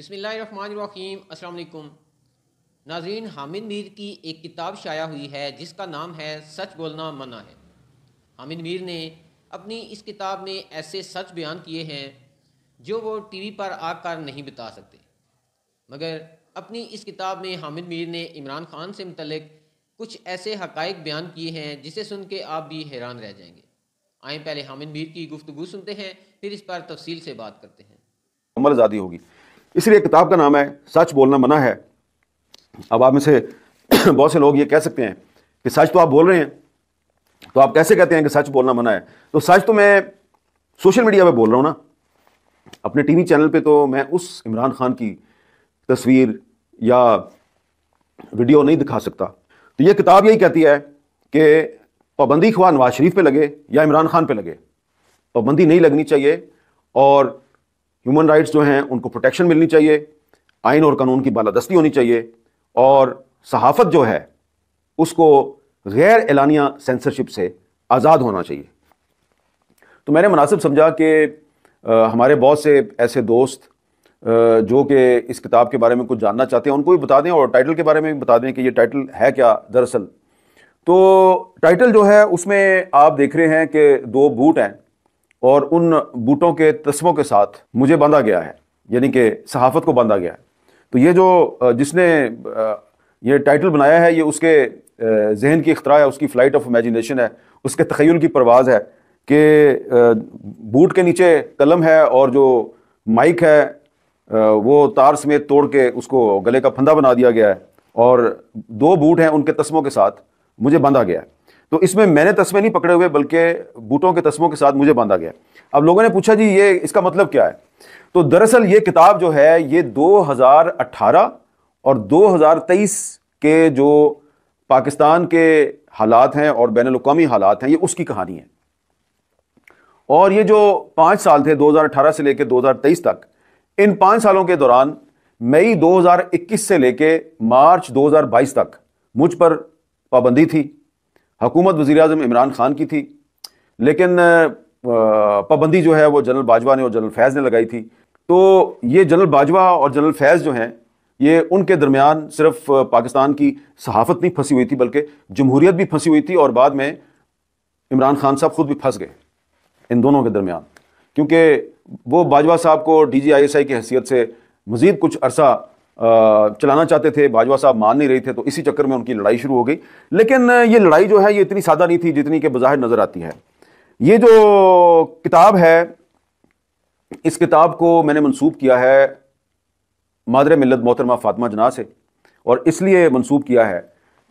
बसमीम अल्लाम नाजीन हामिद मीर की एक किताब शाया हुई है जिसका नाम है सच बोलना मना है हामिद मीर ने अपनी इस किताब में ऐसे सच बयान किए हैं जो वो टीवी पर आकर नहीं बता सकते मगर अपनी इस किताब में हामिद मीर ने इमरान खान से मतलब कुछ ऐसे हकायक बयान किए हैं जिसे सुन के आप भी हैरान रह जाएंगे आए पहले हामिद मीर की गुफ्तु सुनते हैं फिर इस पर तफसील से बात करते हैं आज़ादी होगी इसलिए किताब का नाम है सच बोलना मना है अब आप में से बहुत से लोग ये कह सकते हैं कि सच तो आप बोल रहे हैं तो आप कैसे कहते हैं कि सच बोलना मना है तो सच तो मैं सोशल मीडिया पर बोल रहा हूँ ना अपने टीवी चैनल पे तो मैं उस इमरान खान की तस्वीर या वीडियो नहीं दिखा सकता तो ये किताब यही कहती है कि पाबंदी खुआ नवाज शरीफ पे लगे या इमरान खान पे लगे पाबंदी नहीं लगनी चाहिए और ह्यूमन राइट्स जो हैं उनको प्रोटेक्शन मिलनी चाहिए आइन और कानून की बालादस्ती होनी चाहिए और सहाफत जो है उसको गैर एलानिया सेंसरशिप से आज़ाद होना चाहिए तो मैंने मुनासिब समझा कि हमारे बहुत से ऐसे दोस्त आ, जो कि इस किताब के बारे में कुछ जानना चाहते हैं उनको भी बता दें और टाइटल के बारे में भी बता दें कि ये टाइटल है क्या दरअसल तो टाइटल जो है उसमें आप देख रहे हैं कि दो बूट हैं और उन बूटों के तस्मों के साथ मुझे बांधा गया है यानी कि सहाफत को बांधा गया है तो ये जो जिसने ये टाइटल बनाया है ये उसके जहन की अख्तरा है उसकी फ़्लाइट ऑफ इमेजिनेशन है उसके तखयल की परवाज़ है कि बूट के नीचे कलम है और जो माइक है वो तार समेत तोड़ के उसको गले का फंदा बना दिया गया है और दो बूट हैं उनके तस्मों के साथ मुझे बांधा गया है तो इसमें मैंने तस्मे नहीं पकड़े हुए बल्कि बूटों के तस्मों के साथ मुझे बांधा गया अब लोगों ने पूछा जी ये इसका मतलब क्या है तो दरअसल ये किताब जो है ये 2018 और 2023 के जो पाकिस्तान के हालात हैं और बैन अवी हालात हैं ये उसकी कहानी है और ये जो पाँच साल थे 2018 से लेकर 2023 तक इन पाँच सालों के दौरान मई 2021 से लेकर मार्च 2022 तक मुझ पर पाबंदी थी हुकूमत वज़ी अजम इमरान ख़ान की थी लेकिन पाबंदी जो है वो जनरल बाजवा ने और जनरल फैज़ ने लगाई थी तो ये जनरल बाजवा और जनरल फैज़ जो हैं ये उनके दरमियान सिर्फ पाकिस्तान की सहाफत नहीं फंसी हुई थी बल्कि जमहूरियत भी फंसी हुई थी और बाद में इमरान खान साहब खुद भी फंस गए इन दोनों के दरमियान क्योंकि वो बाजवा साहब को D G I S I की हैसियत से मज़ीद कुछ अरसा चलाना चाहते थे बाजवा साहब मान नहीं रहे थे तो इसी चक्कर में उनकी लड़ाई शुरू हो गई लेकिन ये लड़ाई जो है ये इतनी सादा नहीं थी जितनी के बाहर नज़र आती है ये जो किताब है इस किताब को मैंने मनसूब किया है मादर मिलत मोहतरमा फातमा जना से और इसलिए मनसूब किया है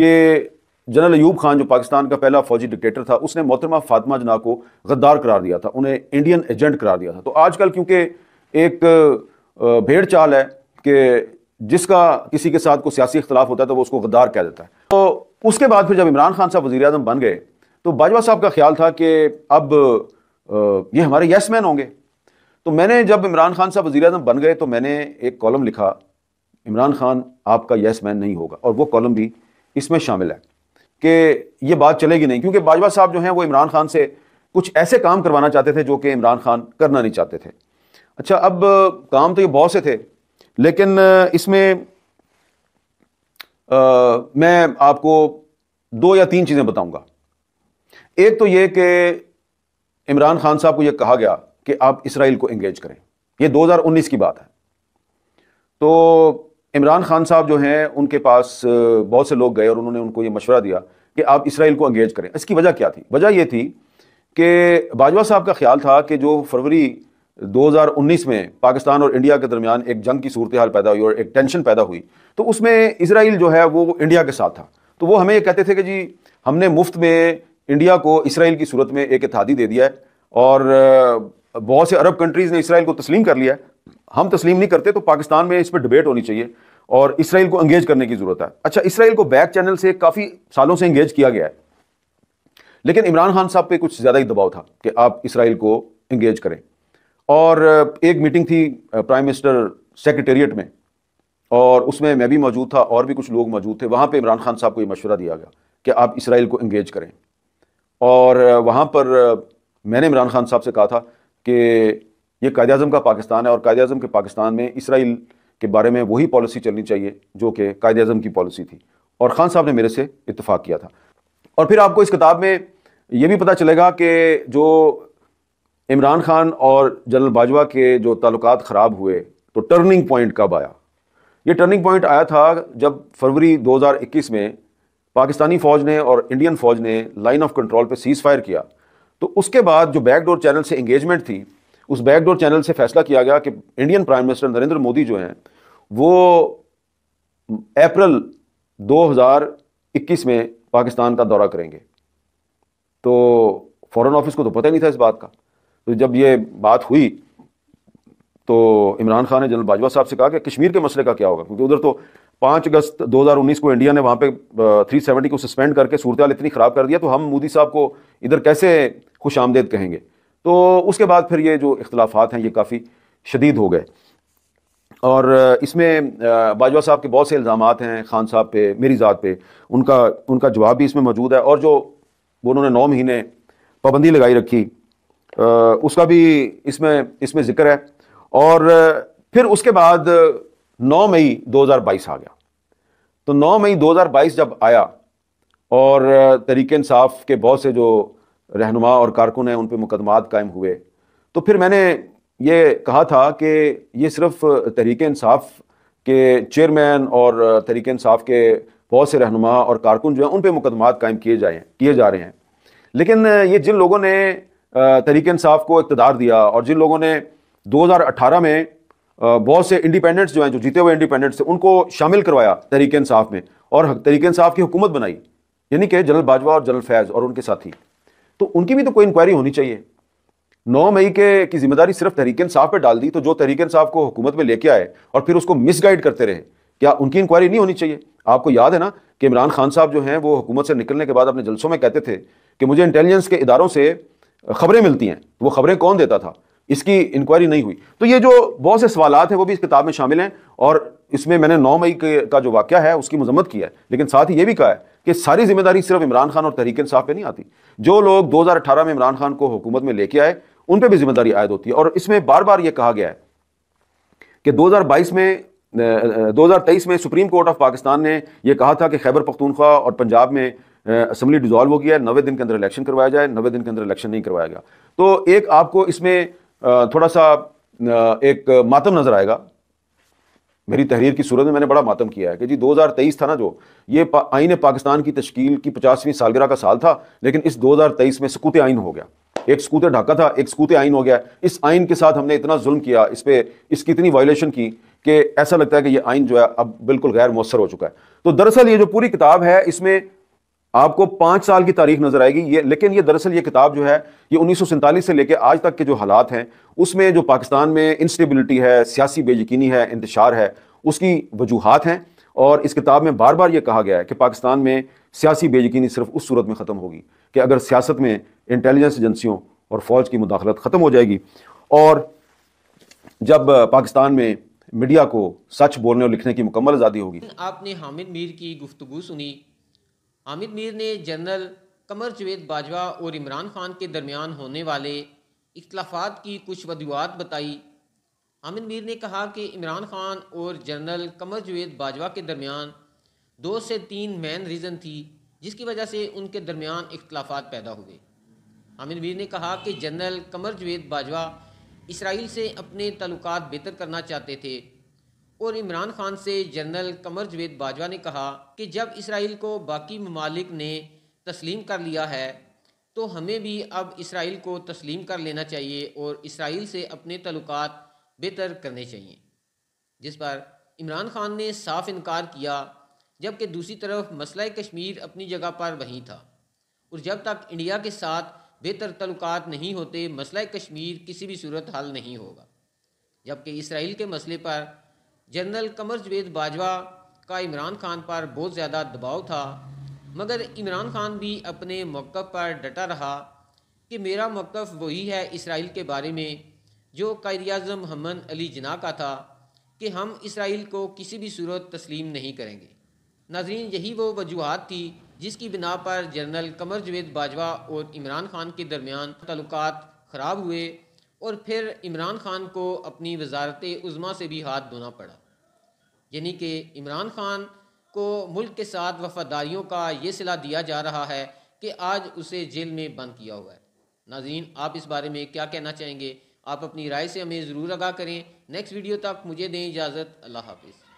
कि जनरल अयूब खान जो पाकिस्तान का पहला फौजी डिक्टेटर था उसने मोहतरमा फातमा जना को गद्दार करार दिया था उन्हें इंडियन एजेंट करार दिया था तो आजकल क्योंकि एक भेड़ चाल है कि जिसका किसी के साथ कोई सियासी इख्तलाफ होता है तो वो उसको गद्दार कह देता है तो उसके बाद फिर जब इमरान खान साहब वजी बन गए तो बाजवा साहब का ख्याल था कि अब ये हमारे यस मैन होंगे तो मैंने जब इमरान खान साहब वजी बन गए तो मैंने एक कॉलम लिखा इमरान खान आपका यस मैन नहीं होगा और वो कॉलम भी इसमें शामिल है कि ये बात चलेगी नहीं क्योंकि बाजवा साहब जो हैं वो इमरान खान से कुछ ऐसे काम करवाना चाहते थे जो कि इमरान खान करना नहीं चाहते थे अच्छा अब काम तो ये बहुत से थे लेकिन इसमें आ, मैं आपको दो या तीन चीज़ें बताऊंगा एक तो यह कि इमरान खान साहब को यह कहा गया कि आप इसराइल को इंगेज करें यह 2019 की बात है तो इमरान खान साहब जो हैं उनके पास बहुत से लोग गए और उन्होंने उनको यह मशवरा दिया कि आप इसराइल को इंगेज करें इसकी वजह क्या थी वजह यह थी कि बाजवा साहब का ख्याल था कि जो फरवरी 2019 में पाकिस्तान और इंडिया के दरमियान एक जंग की सूरत हाल पैदा हुई और एक टेंशन पैदा हुई तो उसमें इसराइल जो है वो इंडिया के साथ था तो वो हमें ये कहते थे कि जी हमने मुफ्त में इंडिया को इसराइल की सूरत में एक इतिहादी दे दिया है और बहुत से अरब कंट्रीज़ ने इसराइल को तस्लीम कर लिया है हम तस्लीम नहीं करते तो पाकिस्तान में इस पर डिबेट होनी चाहिए और इसराइल को अंगेज करने की ज़रूरत है अच्छा इसराइल को बैक चैनल से काफ़ी सालों से इंगेज किया गया है लेकिन इमरान खान साहब पर कुछ ज़्यादा ही दबाव था कि आप इसराइल को इंगेज करें और एक मीटिंग थी प्राइम मिनिस्टर सेक्रेटेरिएट में और उसमें मैं भी मौजूद था और भी कुछ लोग मौजूद थे वहाँ पर इमरान खान साहब को ये मशवरा दिया गया कि आप इसराइल को इंगेज करें और वहाँ पर मैंने इमरान खान साहब से कहा था कि ये कायद अजम का पाकिस्तान है और कायद अजम के पाकिस्तान में इसराइल के बारे में वही पॉलिसी चलनी चाहिए जो कि कायद अजम की पॉलिसी थी और ख़ान साहब ने मेरे से इतफ़ाक़ किया था और फिर आपको इस किताब में ये भी पता चलेगा कि जो इमरान खान और जनरल बाजवा के जो ताल्लुक ख़राब हुए तो टर्निंग पॉइंट कब आया ये टर्निंग पॉइंट आया था जब फरवरी 2021 में पाकिस्तानी फ़ौज ने और इंडियन फ़ौज ने लाइन ऑफ कंट्रोल पे सीज़ फायर किया तो उसके बाद जो बैकडोर चैनल से इंगेजमेंट थी उस बैकडोर चैनल से फैसला किया गया कि Indian prime minister Narendra Modi जो हैं वो अप्रैल 2021 में पाकिस्तान का दौरा करेंगे तो फॉरेन ऑफिस को तो पता ही नहीं था इस बात का तो जब ये बात हुई तो इमरान खान ने जनरल बाजवा साहब से कहा कि कश्मीर के मसले का क्या होगा क्योंकि उधर तो पाँच अगस्त 2019 को इंडिया ने वहाँ पे 370 को सस्पेंड करके सूरत इतनी ख़राब कर दिया तो हम मोदी साहब को इधर कैसे खुश आमदेद कहेंगे तो उसके बाद फिर ये जो इख्तलाफात हैं ये काफ़ी शदीद हो गए और इसमें बाजवा साहब के बहुत से इल्ज़ाम हैं खान साहब पे मेरी ज़ात पे उनका उनका जवाब भी इसमें मौजूद है और जो उन्होंने नौ महीने पाबंदी लगाई रखी उसका भी इसमें इसमें जिक्र है और फिर उसके बाद 9 मई 2022 आ गया तो 9 मई 2022 जब आया और तरीके इंसाफ के बहुत से जो रहनुमा और कारकुन हैं उन पर मुकदमात कायम हुए तो फिर मैंने ये कहा था कि ये सिर्फ तरीके इंसाफ के चेयरमैन और तरीके इंसाफ के बहुत से रहनुमा और कारकुन जो हैं उन पर मुकदमात कायम किए जाए किए जा रहे हैं लेकिन ये जिन लोगों ने तरीक़ इंसाफ को इकतदार दिया और जिन लोगों ने 2018 में बहुत से इंडिपेंडेंट्स जो हैं जो जीते हुए इंडिपेंडेंट्स थे उनको शामिल करवाया तहरीक इंसाफ में और तहरीक इंसाफ की हुकूमत बनाई यानी कि जनरल बाजवा और जनरल फैज़ और उनके साथी तो उनकी भी तो कोई इंक्वायरी होनी चाहिए नौ मई के की जिम्मेदारी सिर्फ तहरीक इंसाफ पर डाल दी तो जो तहरीक इंसाफ को हुकूमत में लेके आए और फिर उसको मिसगाइड करते रहे क्या उनकी इंक्वायरी नहीं होनी चाहिए आपको याद है ना कि इमरान खान साहब जो हैं वो हुकूमत से निकलने के बाद अपने जलसों में कहते थे कि मुझे इंटेलिजेंस के इदारों से खबरें मिलती हैं वो खबरें कौन देता था इसकी इंक्वायरी नहीं हुई तो ये जो बहुत से सवाल हैं वो भी इस किताब में शामिल हैं और इसमें मैंने नौ मई का जो वाक्य है उसकी मजम्मत की है लेकिन साथ ही ये भी कहा है कि सारी जिम्मेदारी सिर्फ इमरान खान और तहरीक इंसाफ पे नहीं आती जो लोग 2018 में इमरान खान को हुकूमत में लेके आए उन पर भी जिम्मेदारी आयद होती है और इसमें बार बार ये कहा गया है कि 2022 में 2023 में सुप्रीम कोर्ट ऑफ पाकिस्तान ने यह कहा था कि खैबर पख्तूनख्वा और पंजाब में असेंबली डिजॉल्व हो गया है नवे दिन के अंदर इलेक्शन करवाया जाए नवे दिन के अंदर इलेक्शन नहीं करवाया गया तो एक आपको इसमें थोड़ा सा एक मातम नज़र आएगा मेरी तहरीर की सूरत में मैंने बड़ा मातम किया है कि जी 2023 था ना जो ये पा, आइन पाकिस्तान की तश्कील की पचासवीं सालगिरह का साल था लेकिन इस 2023 में सकूत आइन हो गया एक सकूत ढाका था एक सकूत आइन हो गया इस आइन के साथ हमने इतना जुल्म किया इस पर इसकी इतनी वायलेशन की कि ऐसा लगता है कि ये आइन जो है अब बिल्कुल गैर मौसर हो चुका है तो दरअसल ये जो पूरी किताब है इसमें आपको पाँच साल की तारीख नजर आएगी ये लेकिन ये दरअसल ये किताब जो है ये उन्नीस से लेकर आज तक के जो हालात हैं उसमें जो पाकिस्तान में इंस्टेबिलिटी है सियासी बेयकनी है इंतशार है उसकी वजूहत हैं और इस किताब में बार बार ये कहा गया है कि पाकिस्तान में सियासी बेयकनी सिर्फ उस सूरत में ख़त्म होगी कि अगर सियासत में इंटेलिजेंस एजेंसियों और फ़ौज की मुदाखलत ख़त्म हो जाएगी और जब पाकिस्तान में मीडिया को सच बोलने और लिखने की मुकम्मल आज़ादी होगी आपने हामिद मीर की गुफ्तु सुनी हामिद मीर ने जनरल कमर जुवेद बाजवा और इमरान खान के दरमियान होने वाले इख्लाफात की कुछ वजूहत बताई हामिद मीर ने कहा कि इमरान खान और जनरल कमर जुवेद बाजवा के दरमियान दो से तीन मेन रीज़न थी जिसकी वजह से उनके दरमियान इख्लाफात पैदा हुए हामिद मीर ने कहा कि जनरल कमर जुवेद बाजवा इसराइल से अपने तल्लक बेहतर करना चाहते थे और इमरान खान से जनरल कमर जवेद बाजवा ने कहा कि जब इसराइल को बाकी ममालिक ने तस्लीम कर लिया है तो हमें भी अब इसराइल को तस्लीम कर लेना चाहिए और इसराइल से अपने तल्लक बेहतर करने चाहिए जिस पर इमरान खान ने साफ इनकार किया जबकि दूसरी तरफ मसला कश्मीर अपनी जगह पर वहीं था और जब तक इंडिया के साथ बेहतर तल्लक नहीं होते मसला कश्मीर किसी भी सूरत हल नहीं होगा जबकि इसराइल के मसले पर जनरल कमर जवेद बाजवा का इमरान खान पर बहुत ज़्यादा दबाव था मगर इमरान खान भी अपने मौक़ पर डटा रहा कि मेरा मौक़ वही है इसराइल के बारे में जो कायद हमन अली जना का था कि हम इसराइल को किसी भी सूरत तस्लीम नहीं करेंगे नाजरीन यही वो वजूहत थी जिसकी बिना पर जनरल कमर जवेद बाजवा और इमरान खान के दरमियान तल्लक ख़राब हुए और फिर इमरान खान को अपनी वजारत उज़मा से भी हाथ धोना पड़ा यानी कि इमरान खान को मुल्क के साथ वफादारियों का ये सिला दिया जा रहा है कि आज उसे जेल में बंद किया हुआ है नाजीन आप इस बारे में क्या कहना चाहेंगे आप अपनी राय से हमें ज़रूर आगा करें नेक्स्ट वीडियो तक मुझे दें इजाज़त अल्लाह हाफिज़